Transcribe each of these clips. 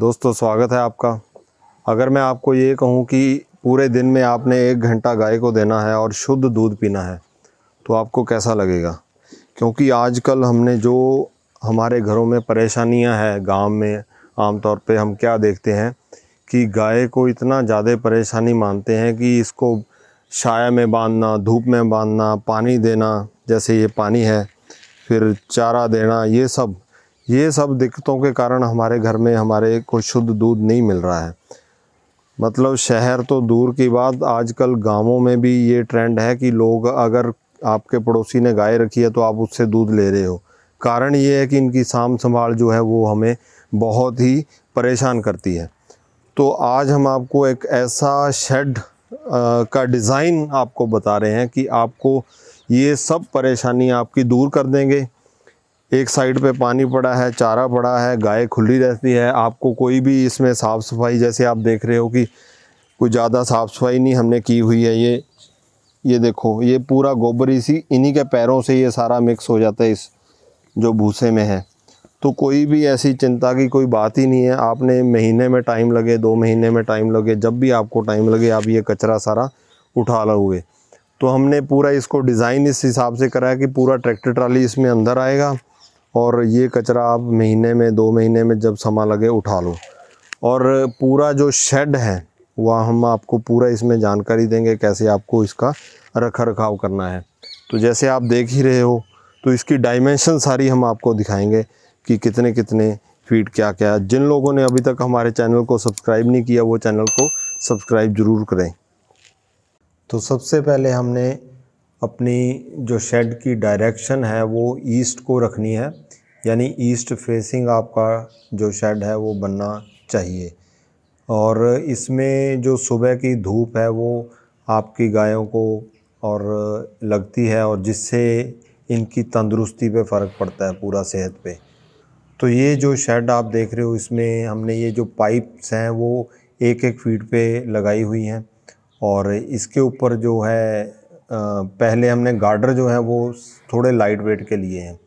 दोस्तों स्वागत है आपका अगर मैं आपको ये कहूँ कि पूरे दिन में आपने एक घंटा गाय को देना है और शुद्ध दूध पीना है तो आपको कैसा लगेगा क्योंकि आजकल हमने जो हमारे घरों में परेशानियाँ हैं गांव में आमतौर पे हम क्या देखते हैं कि गाय को इतना ज़्यादा परेशानी मानते हैं कि इसको छाया में बांधना धूप में बांधना पानी देना जैसे ये पानी है फिर चारा देना ये सब ये सब दिक्कतों के कारण हमारे घर में हमारे को शुद्ध दूध नहीं मिल रहा है मतलब शहर तो दूर की बात आजकल गांवों में भी ये ट्रेंड है कि लोग अगर आपके पड़ोसी ने गाय रखी है तो आप उससे दूध ले रहे हो कारण ये है कि इनकी साम संभाल जो है वो हमें बहुत ही परेशान करती है तो आज हम आपको एक ऐसा शेड का डिज़ाइन आपको बता रहे हैं कि आपको ये सब परेशानी आपकी दूर कर देंगे एक साइड पे पानी पड़ा है चारा पड़ा है गाय खुली रहती है आपको कोई भी इसमें साफ़ सफाई जैसे आप देख रहे हो कि कोई ज़्यादा साफ़ सफाई नहीं हमने की हुई है ये ये देखो ये पूरा गोबर इसी इन्हीं के पैरों से ये सारा मिक्स हो जाता है इस जो भूसे में है तो कोई भी ऐसी चिंता की कोई बात ही नहीं है आपने महीने में टाइम लगे दो महीने में टाइम लगे जब भी आपको टाइम लगे आप ये कचरा सारा उठा लोगे तो हमने पूरा इसको डिज़ाइन इस हिसाब से करा कि पूरा ट्रैक्टर ट्राली इसमें अंदर आएगा और ये कचरा आप महीने में दो महीने में जब समा लगे उठा लो और पूरा जो शेड है वह हम आपको पूरा इसमें जानकारी देंगे कैसे आपको इसका रख रखाव करना है तो जैसे आप देख ही रहे हो तो इसकी डायमेंशन सारी हम आपको दिखाएंगे कि कितने कितने फीट क्या क्या जिन लोगों ने अभी तक हमारे चैनल को सब्सक्राइब नहीं किया वो चैनल को सब्सक्राइब ज़रूर करें तो सबसे पहले हमने अपनी जो शेड की डायरेक्शन है वो ईस्ट को रखनी है यानी ईस्ट फेसिंग आपका जो शेड है वो बनना चाहिए और इसमें जो सुबह की धूप है वो आपकी गायों को और लगती है और जिससे इनकी तंदुरुस्ती पे फ़र्क पड़ता है पूरा सेहत पे तो ये जो शेड आप देख रहे हो इसमें हमने ये जो पाइप्स हैं वो एक एक फीट पे लगाई हुई हैं और इसके ऊपर जो है पहले हमने गार्डर जो है वो थोड़े लाइट वेट के लिए हैं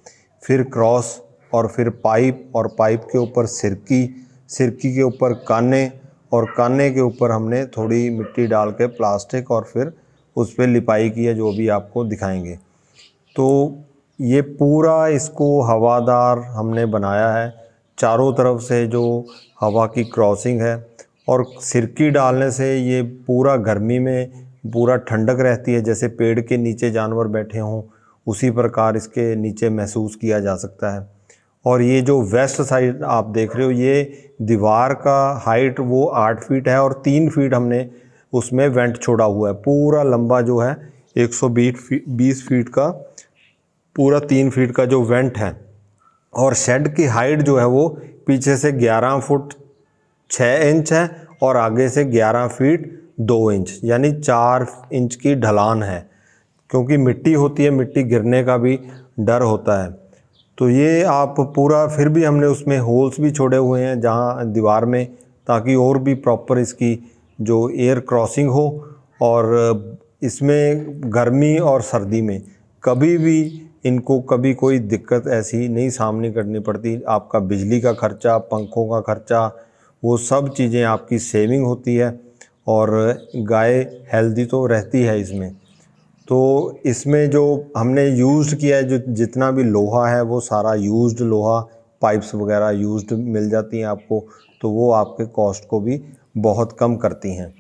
फिर क्रॉस और फिर पाइप और पाइप के ऊपर सिरकी सिरकी के ऊपर काने और काने के ऊपर हमने थोड़ी मिट्टी डाल के प्लास्टिक और फिर उस पर लिपाई की है जो भी आपको दिखाएंगे तो ये पूरा इसको हवादार हमने बनाया है चारों तरफ से जो हवा की क्रॉसिंग है और सिरकी डालने से ये पूरा गर्मी में पूरा ठंडक रहती है जैसे पेड़ के नीचे जानवर बैठे हों उसी प्रकार इसके नीचे महसूस किया जा सकता है और ये जो वेस्ट साइड आप देख रहे हो ये दीवार का हाइट वो आठ फीट है और तीन फीट हमने उसमें वेंट छोड़ा हुआ है पूरा लंबा जो है एक सौ बीस फीट का पूरा तीन फीट का जो वेंट है और शेड की हाइट जो है वो पीछे से ग्यारह फुट छः इंच है और आगे से ग्यारह फीट दो इंच यानी चार इंच की ढलान है क्योंकि मिट्टी होती है मिट्टी गिरने का भी डर होता है तो ये आप पूरा फिर भी हमने उसमें होल्स भी छोड़े हुए हैं जहाँ दीवार में ताकि और भी प्रॉपर इसकी जो एयर क्रॉसिंग हो और इसमें गर्मी और सर्दी में कभी भी इनको कभी कोई दिक्कत ऐसी नहीं सामने करनी पड़ती आपका बिजली का खर्चा पंखों का खर्चा वो सब चीज़ें आपकी सेविंग होती है और गाय हेल्दी तो रहती है इसमें तो इसमें जो हमने यूज़ किया है जो जितना भी लोहा है वो सारा यूज्ड लोहा पाइप्स वगैरह यूज्ड मिल जाती हैं आपको तो वो आपके कॉस्ट को भी बहुत कम करती हैं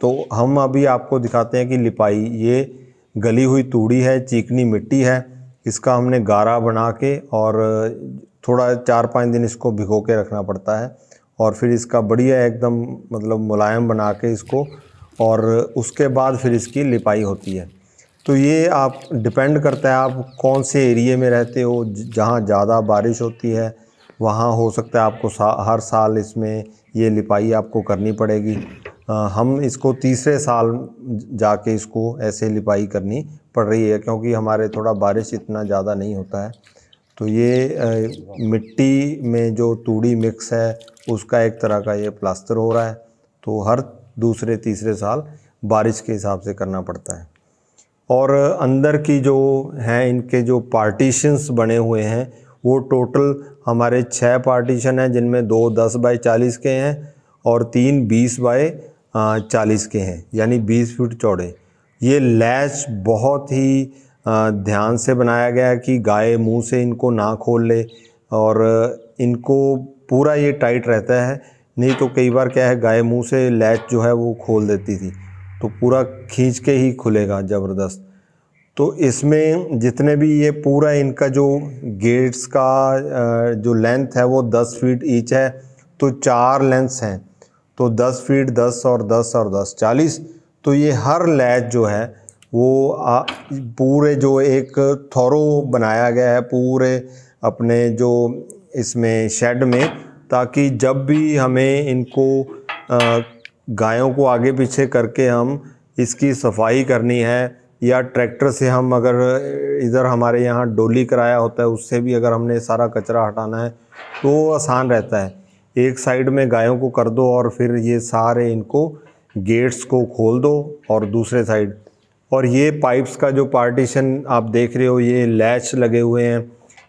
तो हम अभी आपको दिखाते हैं कि लिपाई ये गली हुई तूड़ी है चीकनी मिट्टी है इसका हमने गारा बना के और थोड़ा चार पाँच दिन इसको भिगो के रखना पड़ता है और फिर इसका बढ़िया एकदम मतलब मुलायम बना के इसको और उसके बाद फिर इसकी लिपाई होती है तो ये आप डिपेंड करता है आप कौन से एरिए में रहते हो जहाँ ज़्यादा बारिश होती है वहाँ हो सकता है आपको सा, हर साल इसमें ये लिपाई आपको करनी पड़ेगी आ, हम इसको तीसरे साल जाके इसको ऐसे लिपाई करनी पड़ रही है क्योंकि हमारे थोड़ा बारिश इतना ज़्यादा नहीं होता है तो ये मिट्टी में जो तूड़ी मिक्स है उसका एक तरह का ये प्लास्टर हो रहा है तो हर दूसरे तीसरे साल बारिश के हिसाब से करना पड़ता है और अंदर की जो हैं इनके जो पार्टीशंस बने हुए हैं वो टोटल हमारे छः पार्टीशन हैं जिनमें दो दस बाई चालीस के हैं और तीन बीस बाई चालीस के हैं यानी बीस फीट चौड़े ये लैच बहुत ही ध्यान से बनाया गया कि गाय मुंह से इनको ना खोल ले और इनको पूरा ये टाइट रहता है नहीं तो कई बार क्या है गाय मुंह से लैच जो है वो खोल देती थी तो पूरा खींच के ही खुलेगा ज़बरदस्त तो इसमें जितने भी ये पूरा इनका जो गेट्स का जो लेंथ है वो 10 फीट ईच है तो चार लेंथ्स हैं तो 10 फीट 10 और 10 और 10 40 तो ये हर लैच जो है वो आ, पूरे जो एक थोरो बनाया गया है पूरे अपने जो इसमें शेड में ताकि जब भी हमें इनको गायों को आगे पीछे करके हम इसकी सफाई करनी है या ट्रैक्टर से हम अगर इधर हमारे यहाँ डोली कराया होता है उससे भी अगर हमने सारा कचरा हटाना है तो आसान रहता है एक साइड में गायों को कर दो और फिर ये सारे इनको गेट्स को खोल दो और दूसरे साइड और ये पाइप्स का जो पार्टीशन आप देख रहे हो ये लैच लगे हुए हैं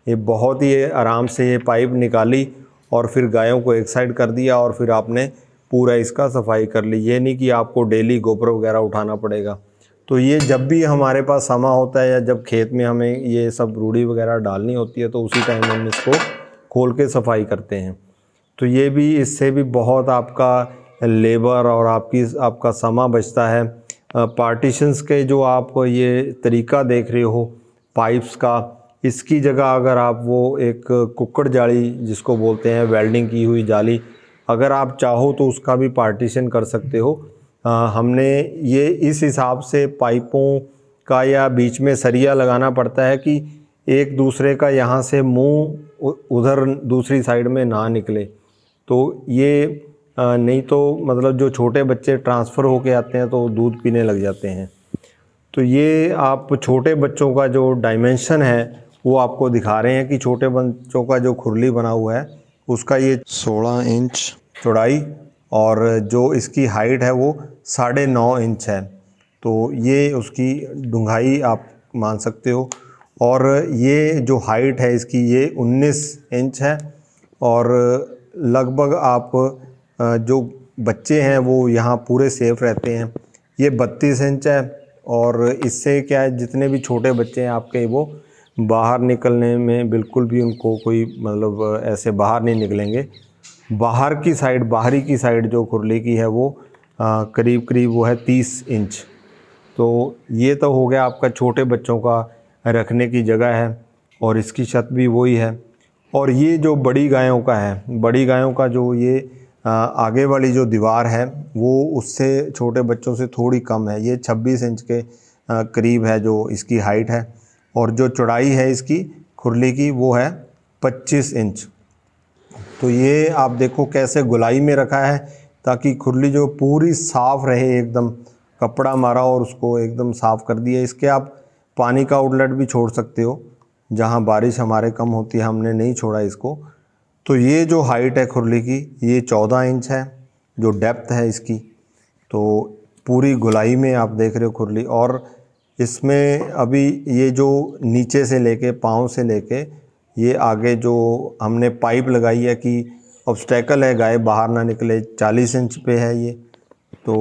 ये बहुत ही आराम से ये पाइप निकाली और फिर गायों को एक साइड कर दिया और फिर आपने पूरा इसका सफाई कर ली ये नहीं कि आपको डेली गोबर वगैरह उठाना पड़ेगा तो ये जब भी हमारे पास समा होता है या जब खेत में हमें ये सब रूढ़ी वगैरह डालनी होती है तो उसी टाइम हम इसको खोल के सफाई करते हैं तो ये भी इससे भी बहुत आपका लेबर और आपकी आपका समा बचता है पार्टीशंस के जो आप ये तरीका देख रहे हो पाइप्स का इसकी जगह अगर आप वो एक कुकड़ जाली जिसको बोलते हैं वेल्डिंग की हुई जाली अगर आप चाहो तो उसका भी पार्टीशन कर सकते हो आ, हमने ये इस हिसाब से पाइपों का या बीच में सरिया लगाना पड़ता है कि एक दूसरे का यहाँ से मुंह उधर दूसरी साइड में ना निकले तो ये नहीं तो मतलब जो छोटे बच्चे ट्रांसफ़र होके आते हैं तो दूध पीने लग जाते हैं तो ये आप छोटे बच्चों का जो डायमेंशन है वो आपको दिखा रहे हैं कि छोटे बच्चों का जो खुरली बना हुआ है उसका ये सोलह इंच चौड़ाई और जो इसकी हाइट है वो साढ़े नौ इंच है तो ये उसकी डूंघाई आप मान सकते हो और ये जो हाइट है इसकी ये 19 इंच है और लगभग आप जो बच्चे हैं वो यहाँ पूरे सेफ़ रहते हैं ये बत्तीस इंच है और इससे क्या है जितने भी छोटे बच्चे हैं आपके वो बाहर निकलने में बिल्कुल भी उनको कोई मतलब ऐसे बाहर नहीं निकलेंगे बाहर की साइड बाहरी की साइड जो खुरली की है वो आ, करीब करीब वो है तीस इंच तो ये तो हो गया आपका छोटे बच्चों का रखने की जगह है और इसकी छत भी वही है और ये जो बड़ी गायों का है बड़ी गायों का जो ये आगे वाली जो दीवार है वो उससे छोटे बच्चों से थोड़ी कम है ये 26 इंच के करीब है जो इसकी हाइट है और जो चौड़ाई है इसकी खुरली की वो है 25 इंच तो ये आप देखो कैसे गुलाई में रखा है ताकि खुरली जो पूरी साफ़ रहे एकदम कपड़ा मारा और उसको एकदम साफ़ कर दिया इसके आप पानी का आउटलेट भी छोड़ सकते हो जहाँ बारिश हमारे कम होती है हमने नहीं छोड़ा इसको तो ये जो हाइट है खुरली की ये चौदह इंच है जो डेप्थ है इसकी तो पूरी गुलाई में आप देख रहे हो खुरली और इसमें अभी ये जो नीचे से लेके पाँव से लेके ये आगे जो हमने पाइप लगाई है कि ऑब्स्टेकल है गाय बाहर ना निकले 40 इंच पे है ये तो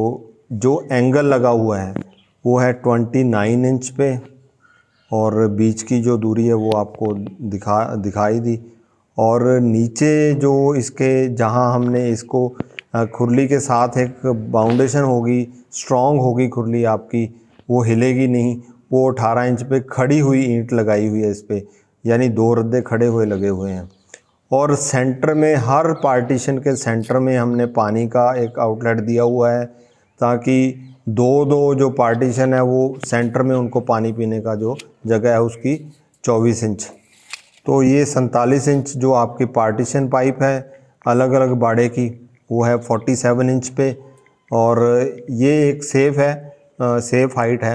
जो एंगल लगा हुआ है वो है 29 इंच पे और बीच की जो दूरी है वो आपको दिखा दिखाई दी और नीचे जो इसके जहां हमने इसको खुरली के साथ एक बाउंडेशन होगी स्ट्रॉन्ग होगी खुरली आपकी वो हिलेगी नहीं वो अठारह इंच पे खड़ी हुई ईंट लगाई हुई है इस पर यानी दो रद्दे खड़े हुए लगे हुए हैं और सेंटर में हर पार्टीशन के सेंटर में हमने पानी का एक आउटलेट दिया हुआ है ताकि दो दो जो पार्टीशन है वो सेंटर में उनको पानी पीने का जो जगह है उसकी चौबीस इंच तो ये सैंतालीस इंच जो आपकी पार्टीशन पाइप है अलग अलग बाड़े की वो है फोर्टी सेवन इंच पे और ये एक सेफ़ है आ, सेफ हाइट है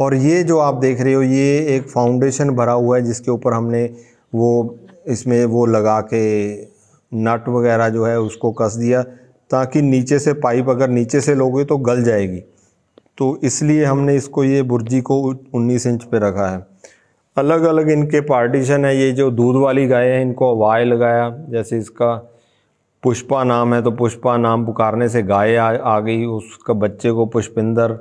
और ये जो आप देख रहे हो ये एक फाउंडेशन भरा हुआ है जिसके ऊपर हमने वो इसमें वो लगा के नट वगैरह जो है उसको कस दिया ताकि नीचे से पाइप अगर नीचे से लोगे तो गल जाएगी तो इसलिए हमने इसको ये बुर्जी को 19 इंच पे रखा है अलग अलग इनके पार्टीशन है ये जो दूध वाली गाय है इनको वाय लगाया जैसे इसका पुष्पा नाम है तो पुष्पा नाम पुकारने से गाय आ, आ गई उसका बच्चे को पुष्पिंदर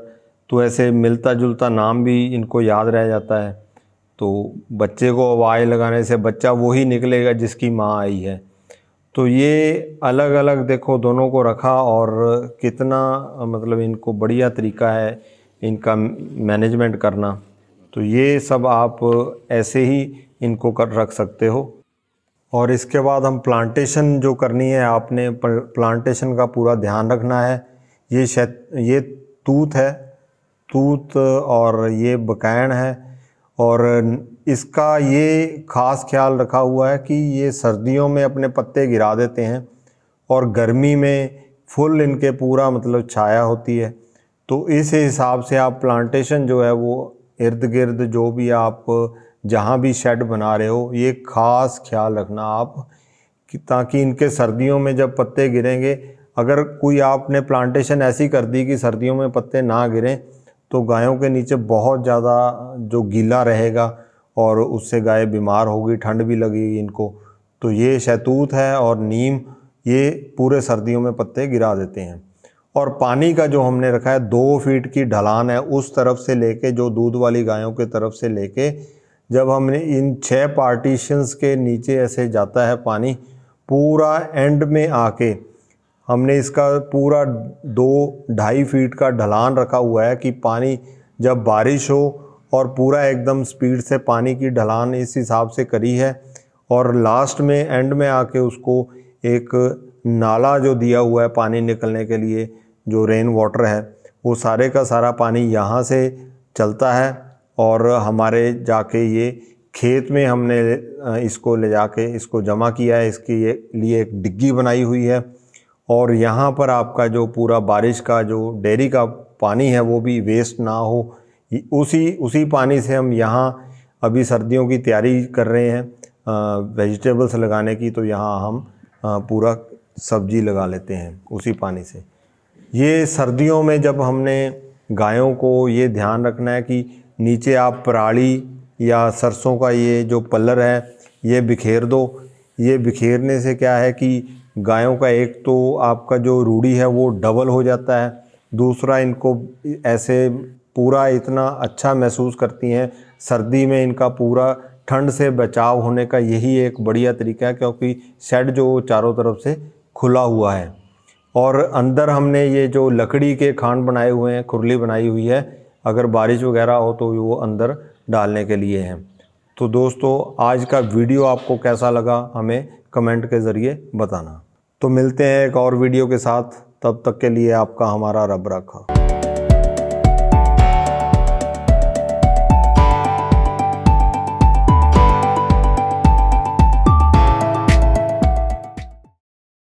तो ऐसे मिलता जुलता नाम भी इनको याद रह जाता है तो बच्चे को वाय लगाने से बच्चा वही निकलेगा जिसकी माँ आई है तो ये अलग अलग देखो दोनों को रखा और कितना मतलब इनको बढ़िया तरीका है इनका मैनेजमेंट करना तो ये सब आप ऐसे ही इनको कर रख सकते हो और इसके बाद हम प्लांटेशन जो करनी है आपने प्लांटेशन का पूरा ध्यान रखना है ये शत ये तूत है तूत और ये बकायण है और इसका ये ख़ास ख्याल रखा हुआ है कि ये सर्दियों में अपने पत्ते गिरा देते हैं और गर्मी में फुल इनके पूरा मतलब छाया होती है तो इस हिसाब से आप प्लांटेशन जो है वो इर्द गिर्द जो भी आप जहाँ भी शेड बना रहे हो ये ख़ास ख्याल रखना आप कि ताकि इनके सर्दियों में जब पत्ते गिरेंगे अगर कोई आपने प्लांटेशन ऐसी कर दी कि सर्दियों में पत्ते ना गिरें तो गायों के नीचे बहुत ज़्यादा जो गीला रहेगा और उससे गाय बीमार होगी ठंड भी लगेगी इनको तो ये शैतूत है और नीम ये पूरे सर्दियों में पत्ते गिरा देते हैं और पानी का जो हमने रखा है दो फीट की ढलान है उस तरफ से लेके जो दूध वाली गायों के तरफ से लेके जब हमने इन छः पार्टीशंस के नीचे ऐसे जाता है पानी पूरा एंड में आके हमने इसका पूरा दो ढाई फीट का ढलान रखा हुआ है कि पानी जब बारिश हो और पूरा एकदम स्पीड से पानी की ढलान इस हिसाब से करी है और लास्ट में एंड में आके उसको एक नाला जो दिया हुआ है पानी निकलने के लिए जो रेन वाटर है वो सारे का सारा पानी यहाँ से चलता है और हमारे जाके ये खेत में हमने इसको ले जाके इसको जमा किया है इसके लिए एक डिग्गी बनाई हुई है और यहाँ पर आपका जो पूरा बारिश का जो डेयरी का पानी है वो भी वेस्ट ना हो उसी उसी पानी से हम यहाँ अभी सर्दियों की तैयारी कर रहे हैं वेजिटेबल्स लगाने की तो यहाँ हम पूरा सब्जी लगा लेते हैं उसी पानी से ये सर्दियों में जब हमने गायों को ये ध्यान रखना है कि नीचे आप पराली या सरसों का ये जो पलर है ये बिखेर दो ये बिखेरने से क्या है कि गायों का एक तो आपका जो रूढ़ी है वो डबल हो जाता है दूसरा इनको ऐसे पूरा इतना अच्छा महसूस करती हैं सर्दी में इनका पूरा ठंड से बचाव होने का यही एक बढ़िया तरीका है क्योंकि शेड जो चारों तरफ से खुला हुआ है और अंदर हमने ये जो लकड़ी के खान बनाए हुए हैं खुरली बनाई हुई है अगर बारिश वगैरह हो तो वो अंदर डालने के लिए हैं तो दोस्तों आज का वीडियो आपको कैसा लगा हमें कमेंट के ज़रिए बताना तो मिलते हैं एक और वीडियो के साथ तब तक के लिए आपका हमारा रब रखा